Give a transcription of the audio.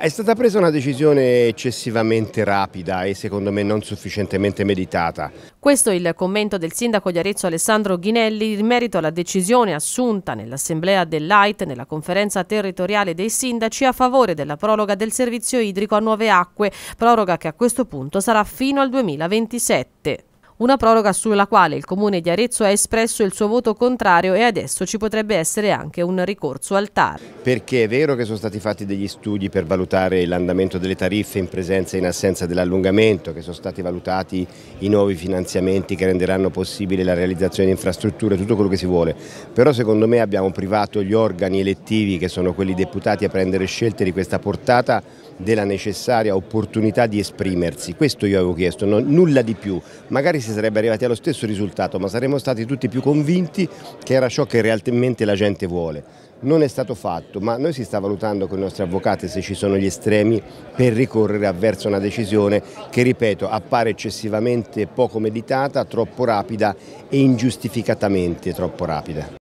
È stata presa una decisione eccessivamente rapida e secondo me non sufficientemente meditata. Questo è il commento del sindaco di Arezzo Alessandro Ghinelli in merito alla decisione assunta nell'assemblea dell'AIT nella conferenza territoriale dei sindaci a favore della proroga del servizio idrico a nuove acque, proroga che a questo punto sarà fino al 2027. Una proroga sulla quale il Comune di Arezzo ha espresso il suo voto contrario e adesso ci potrebbe essere anche un ricorso al TAR. Perché è vero che sono stati fatti degli studi per valutare l'andamento delle tariffe in presenza e in assenza dell'allungamento, che sono stati valutati i nuovi finanziamenti che renderanno possibile la realizzazione di infrastrutture, tutto quello che si vuole. Però secondo me abbiamo privato gli organi elettivi, che sono quelli deputati, a prendere scelte di questa portata della necessaria opportunità di esprimersi. Questo io avevo chiesto, no, nulla di più. Magari si si sarebbe arrivati allo stesso risultato, ma saremmo stati tutti più convinti che era ciò che realmente la gente vuole. Non è stato fatto, ma noi si sta valutando con i nostri avvocati se ci sono gli estremi per ricorrere avverso una decisione che, ripeto, appare eccessivamente poco meditata, troppo rapida e ingiustificatamente troppo rapida.